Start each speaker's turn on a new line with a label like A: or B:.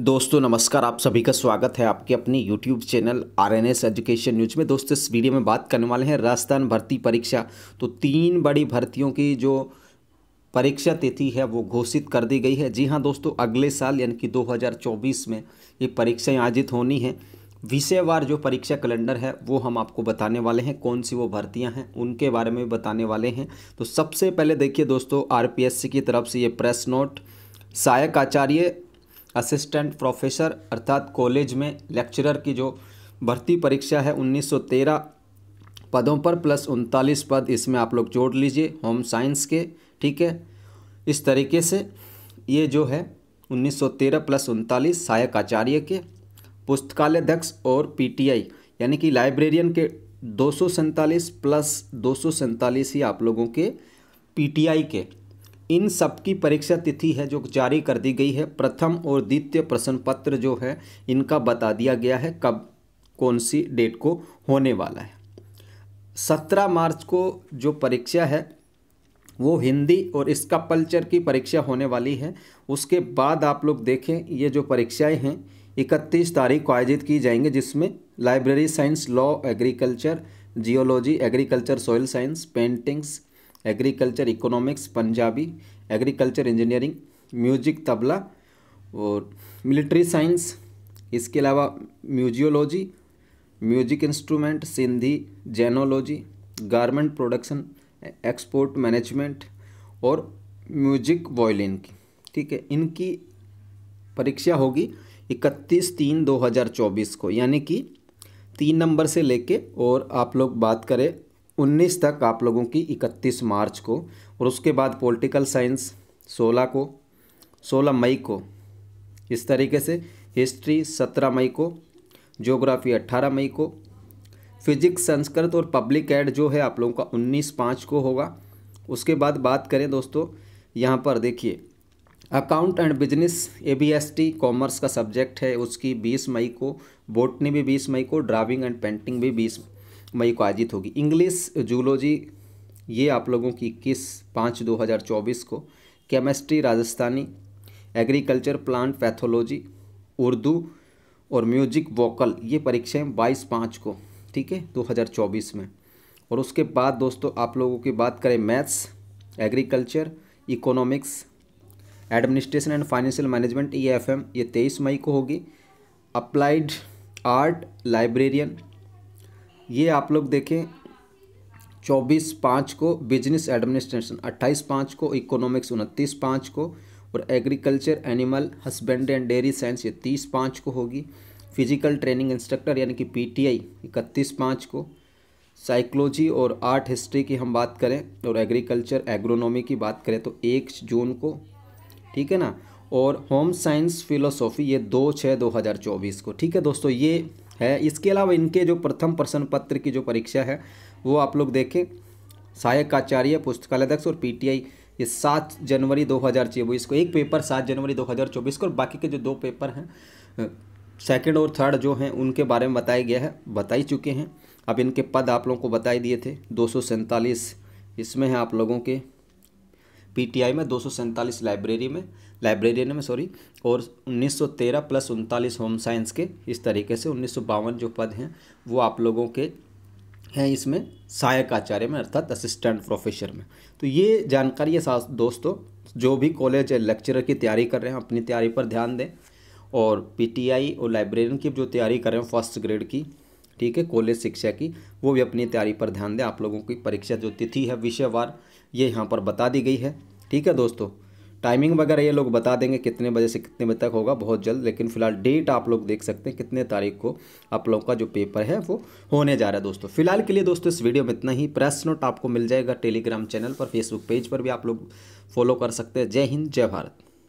A: दोस्तों नमस्कार आप सभी का स्वागत है आपके अपने YouTube channel R N S education news में दोस्तों इस वीडियो में बात करने वाले हैं राजस्थान भर्ती परीक्षा तो तीन बड़ी भर्तियों की जो परीक्षा तिथि है वो घोषित कर दी गई है जी हाँ दोस्तों अगले साल यानी कि 2024 में ये परीक्षाएं आयोजित होनी हैं विषयवार जो परीक्षा कैलेंडर है वो हम आपको बताने वाले हैं कौन सी वो भर्तियां हैं उनके बारे में बताने वाले हैं तो सबसे पहले देखिए दोस्तों आर की तरफ से ये प्रेस नोट सहायक आचार्य असिस्टेंट प्रोफेसर अर्थात कॉलेज में लेक्चरर की जो भर्ती परीक्षा है 1913 पदों पर प्लस उनतालीस पद इसमें आप लोग जोड़ लीजिए होम साइंस के ठीक है इस तरीके से ये जो है 1913 प्लस उनतालीस सहायक आचार्य के पुस्तकालय अध्यक्ष और पीटीआई यानी कि लाइब्रेरियन के दो प्लस दो ही आप लोगों के पीटीआई के इन सब की परीक्षा तिथि है जो जारी कर दी गई है प्रथम और द्वितीय प्रश्न पत्र जो है इनका बता दिया गया है कब कौन सी डेट को होने वाला है सत्रह मार्च को जो परीक्षा है वो हिंदी और इसका पल्चर की परीक्षा होने वाली है उसके बाद आप लोग देखें ये जो परीक्षाएं हैं इकतीस तारीख को आयोजित की जाएंगे जिसमें library science law agriculture geology agriculture soil science paintings agriculture economics Punjabi agriculture engineering music tabla और मिलिट्री साइंस इसके अलावा museology music instrument Sindhi gemology garment production export management और म्यूजिक वॉयलिन की ठीक है इनकी परीक्षा होगी इकतीस तीन दो हज़ार चौबीस को यानी कि तीन नंबर से लेके और आप लोग बात करें 19 तक आप लोगों की 31 मार्च को और उसके बाद पॉलिटिकल साइंस 16 को 16 मई को इस तरीके से हिस्ट्री 17 मई को जोग्राफी 18 मई को फिजिक्स संस्कृत और पब्लिक एड जो है आप लोगों का 19 पाँच को होगा उसके बाद बात करें दोस्तों यहाँ पर देखिए account and business A B S T commerce का सब्जेक्ट है उसकी 20 मई को बोटनी भी 20 मई को ड्राइविंग एंड पेंटिंग भी 20 मई मई को आयोजित होगी इंग्लिश जूलॉजी ये आप लोगों की इक्कीस पाँच दो हज़ार चौबीस को chemistry Rajasthani agriculture plant pathology Urdu और म्यूजिक वोकल ये परीक्षाएं बाईस पाँच को ठीक है दो हज़ार चौबीस में और उसके बाद दोस्तों आप लोगों की बात करें maths agriculture economics administration and financial management E F M ये तेईस मई को होगी अप्लाइड आर्ट लाइब्रेरियन ये आप लोग देखें चौबीस पाँच को बिजनेस एडमिनिस्ट्रेशन अट्ठाईस पाँच को इकोनॉमिक्स उनतीस पाँच को और agriculture animal husbandry and dairy science ये तीस पाँच को होगी फिजिकल ट्रेनिंग इंस्ट्रक्टर यानी कि पी टी आई इकतीस पाँच को साइकोलॉजी और आर्ट हिस्ट्री की हम बात करें और एग्रीकल्चर एग्रोनॉमी की बात करें तो एक जून को ठीक है ना और होम साइंस फिलोसॉफी ये दो छः दो हज़ार चौबीस को ठीक है दोस्तों ये है इसके अलावा इनके जो प्रथम प्रश्न पत्र की जो परीक्षा है वो आप लोग देखें सहायक आचार्य पुस्तकालय अध्यक्ष और पीटीआई ये सात जनवरी दो हज़ार चौबीस को एक पेपर सात जनवरी दो हज़ार चौबीस को और बाकी के जो दो पेपर हैं सेकंड और थर्ड जो हैं उनके बारे में बताया गया है बताई चुके हैं अब इनके पद आप लोगों को बताए दिए थे दो इसमें हैं आप लोगों के पीटीआई में दो लाइब्रेरी में लाइब्रेरियन में सॉरी और 1913 प्लस उनतालीस होम साइंस के इस तरीके से उन्नीस जो पद हैं वो आप लोगों के हैं इसमें सहायक आचार्य में अर्थात असिस्टेंट प्रोफेसर में तो ये जानकारी है दोस्तों जो भी कॉलेज लेक्चरर की तैयारी कर रहे हैं अपनी तैयारी पर ध्यान दें और पीटीआई और लाइब्रेरियन की जो तैयारी कर रहे हैं फर्स्ट ग्रेड की ठीक है कॉलेज शिक्षा की वो भी अपनी तैयारी पर ध्यान दें आप लोगों की परीक्षा जो तिथि है विषयवार ये यहाँ पर बता दी गई है ठीक है दोस्तों टाइमिंग वगैरह ये लोग बता देंगे कितने बजे से कितने बजे तक होगा बहुत जल्द लेकिन फिलहाल डेट आप लोग देख सकते हैं कितने तारीख को आप लोगों का जो पेपर है वो होने जा रहा है दोस्तों फिलहाल के लिए दोस्तों इस वीडियो में इतना ही प्रेस नोट आपको मिल जाएगा टेलीग्राम चैनल पर फेसबुक पेज पर भी आप लोग फॉलो कर सकते हैं जय हिंद जय भारत